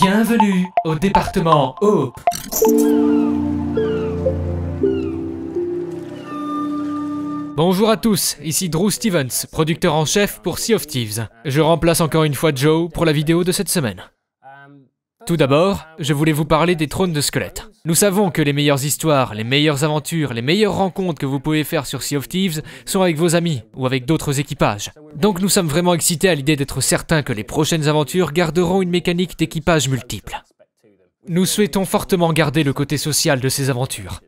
Bienvenue au département Hope. Bonjour à tous, ici Drew Stevens, producteur en chef pour Sea of Thieves. Je remplace encore une fois Joe pour la vidéo de cette semaine. Tout d'abord, je voulais vous parler des trônes de squelettes. Nous savons que les meilleures histoires, les meilleures aventures, les meilleures rencontres que vous pouvez faire sur Sea of Thieves sont avec vos amis ou avec d'autres équipages. Donc nous sommes vraiment excités à l'idée d'être certains que les prochaines aventures garderont une mécanique d'équipage multiple. Nous souhaitons fortement garder le côté social de ces aventures.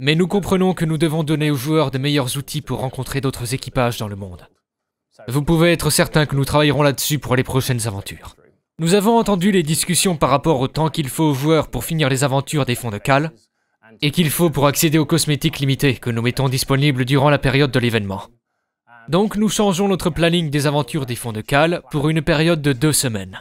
Mais nous comprenons que nous devons donner aux joueurs de meilleurs outils pour rencontrer d'autres équipages dans le monde. Vous pouvez être certain que nous travaillerons là-dessus pour les prochaines aventures. Nous avons entendu les discussions par rapport au temps qu'il faut aux joueurs pour finir les aventures des fonds de cale, et qu'il faut pour accéder aux cosmétiques limités que nous mettons disponibles durant la période de l'événement. Donc nous changeons notre planning des aventures des fonds de cale pour une période de deux semaines.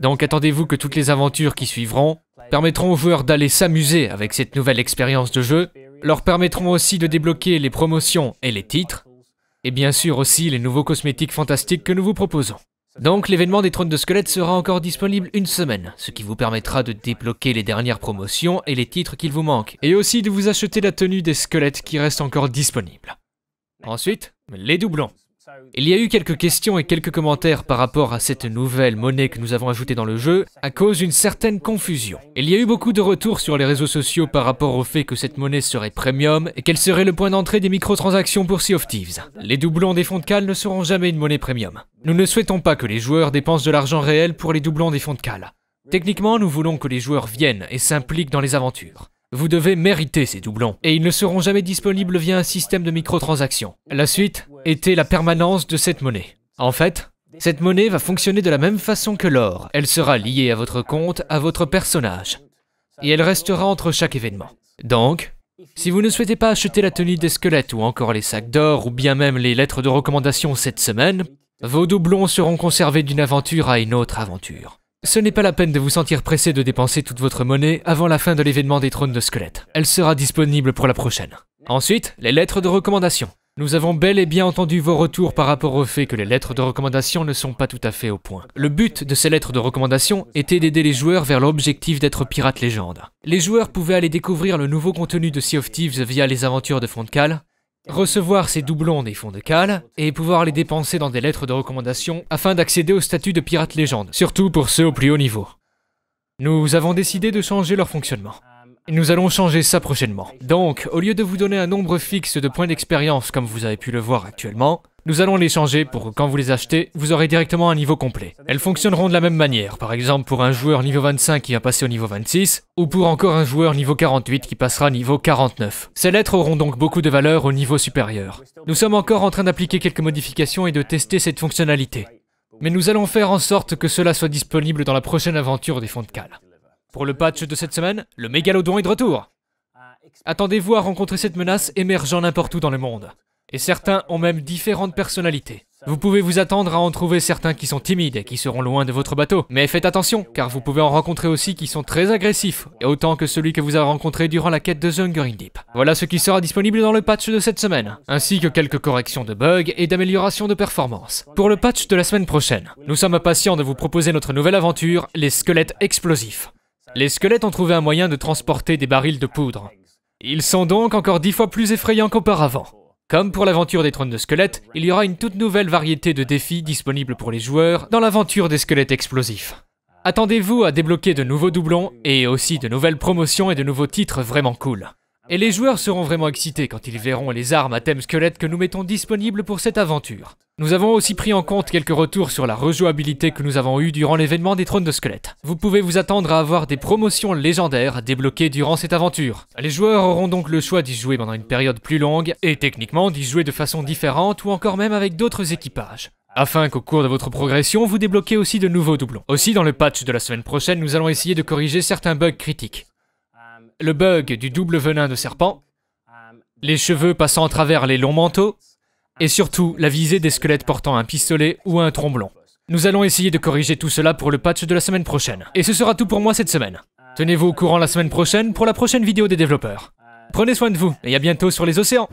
Donc attendez-vous que toutes les aventures qui suivront permettront aux joueurs d'aller s'amuser avec cette nouvelle expérience de jeu, leur permettront aussi de débloquer les promotions et les titres, et bien sûr aussi les nouveaux cosmétiques fantastiques que nous vous proposons. Donc l'événement des trônes de squelettes sera encore disponible une semaine, ce qui vous permettra de débloquer les dernières promotions et les titres qu'il vous manque, et aussi de vous acheter la tenue des squelettes qui reste encore disponible. Ensuite, les doublons. Il y a eu quelques questions et quelques commentaires par rapport à cette nouvelle monnaie que nous avons ajoutée dans le jeu, à cause d'une certaine confusion. Il y a eu beaucoup de retours sur les réseaux sociaux par rapport au fait que cette monnaie serait premium et qu'elle serait le point d'entrée des microtransactions pour Sea of Thieves. Les doublons des fonds de cale ne seront jamais une monnaie premium. Nous ne souhaitons pas que les joueurs dépensent de l'argent réel pour les doublons des fonds de cale. Techniquement, nous voulons que les joueurs viennent et s'impliquent dans les aventures. Vous devez mériter ces doublons, et ils ne seront jamais disponibles via un système de microtransactions. La suite était la permanence de cette monnaie. En fait, cette monnaie va fonctionner de la même façon que l'or. Elle sera liée à votre compte, à votre personnage, et elle restera entre chaque événement. Donc, si vous ne souhaitez pas acheter la tenue des squelettes ou encore les sacs d'or ou bien même les lettres de recommandation cette semaine, vos doublons seront conservés d'une aventure à une autre aventure. Ce n'est pas la peine de vous sentir pressé de dépenser toute votre monnaie avant la fin de l'événement des trônes de squelettes. Elle sera disponible pour la prochaine. Ensuite, les lettres de recommandation. Nous avons bel et bien entendu vos retours par rapport au fait que les lettres de recommandation ne sont pas tout à fait au point. Le but de ces lettres de recommandation était d'aider les joueurs vers l'objectif d'être pirate légende. Les joueurs pouvaient aller découvrir le nouveau contenu de Sea of Thieves via les aventures de Frontcal recevoir ces doublons des fonds de cale et pouvoir les dépenser dans des lettres de recommandation afin d'accéder au statut de pirate légende, surtout pour ceux au plus haut niveau. Nous avons décidé de changer leur fonctionnement. Nous allons changer ça prochainement. Donc, au lieu de vous donner un nombre fixe de points d'expérience comme vous avez pu le voir actuellement, nous allons les changer pour que quand vous les achetez, vous aurez directement un niveau complet. Elles fonctionneront de la même manière, par exemple pour un joueur niveau 25 qui va passer au niveau 26, ou pour encore un joueur niveau 48 qui passera niveau 49. Ces lettres auront donc beaucoup de valeur au niveau supérieur. Nous sommes encore en train d'appliquer quelques modifications et de tester cette fonctionnalité. Mais nous allons faire en sorte que cela soit disponible dans la prochaine aventure des fonds de cale. Pour le patch de cette semaine, le mégalodon est de retour Attendez-vous à rencontrer cette menace émergeant n'importe où dans le monde. Et certains ont même différentes personnalités. Vous pouvez vous attendre à en trouver certains qui sont timides et qui seront loin de votre bateau. Mais faites attention, car vous pouvez en rencontrer aussi qui sont très agressifs, autant que celui que vous avez rencontré durant la quête de The Deep. Voilà ce qui sera disponible dans le patch de cette semaine, ainsi que quelques corrections de bugs et d'améliorations de performance. Pour le patch de la semaine prochaine, nous sommes impatients de vous proposer notre nouvelle aventure, les squelettes explosifs. Les squelettes ont trouvé un moyen de transporter des barils de poudre. Ils sont donc encore dix fois plus effrayants qu'auparavant. Comme pour l'aventure des trônes de squelettes, il y aura une toute nouvelle variété de défis disponibles pour les joueurs dans l'aventure des squelettes explosifs. Attendez-vous à débloquer de nouveaux doublons et aussi de nouvelles promotions et de nouveaux titres vraiment cool. Et les joueurs seront vraiment excités quand ils verront les armes à thème squelette que nous mettons disponibles pour cette aventure. Nous avons aussi pris en compte quelques retours sur la rejouabilité que nous avons eue durant l'événement des trônes de squelette. Vous pouvez vous attendre à avoir des promotions légendaires débloquées durant cette aventure. Les joueurs auront donc le choix d'y jouer pendant une période plus longue, et techniquement d'y jouer de façon différente ou encore même avec d'autres équipages afin qu'au cours de votre progression, vous débloquez aussi de nouveaux doublons. Aussi, dans le patch de la semaine prochaine, nous allons essayer de corriger certains bugs critiques le bug du double venin de serpent, les cheveux passant à travers les longs manteaux, et surtout la visée des squelettes portant un pistolet ou un tromblon. Nous allons essayer de corriger tout cela pour le patch de la semaine prochaine. Et ce sera tout pour moi cette semaine. Tenez-vous au courant la semaine prochaine pour la prochaine vidéo des développeurs. Prenez soin de vous, et à bientôt sur les océans